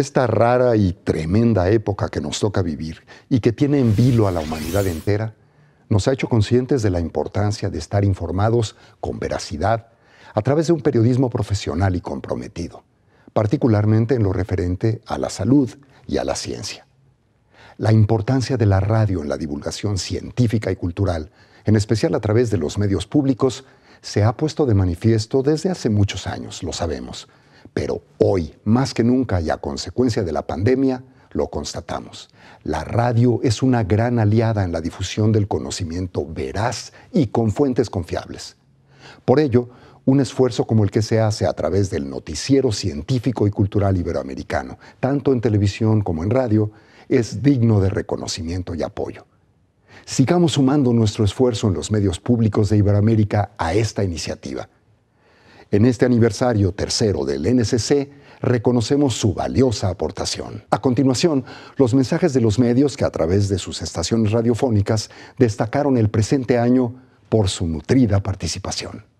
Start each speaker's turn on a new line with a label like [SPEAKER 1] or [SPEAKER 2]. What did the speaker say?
[SPEAKER 1] esta rara y tremenda época que nos toca vivir y que tiene en vilo a la humanidad entera, nos ha hecho conscientes de la importancia de estar informados con veracidad a través de un periodismo profesional y comprometido, particularmente en lo referente a la salud y a la ciencia. La importancia de la radio en la divulgación científica y cultural, en especial a través de los medios públicos, se ha puesto de manifiesto desde hace muchos años, lo sabemos, pero hoy, más que nunca y a consecuencia de la pandemia, lo constatamos. La radio es una gran aliada en la difusión del conocimiento veraz y con fuentes confiables. Por ello, un esfuerzo como el que se hace a través del noticiero científico y cultural iberoamericano, tanto en televisión como en radio, es digno de reconocimiento y apoyo. Sigamos sumando nuestro esfuerzo en los medios públicos de Iberoamérica a esta iniciativa en este aniversario tercero del NCC, reconocemos su valiosa aportación. A continuación, los mensajes de los medios que a través de sus estaciones radiofónicas destacaron el presente año por su nutrida participación.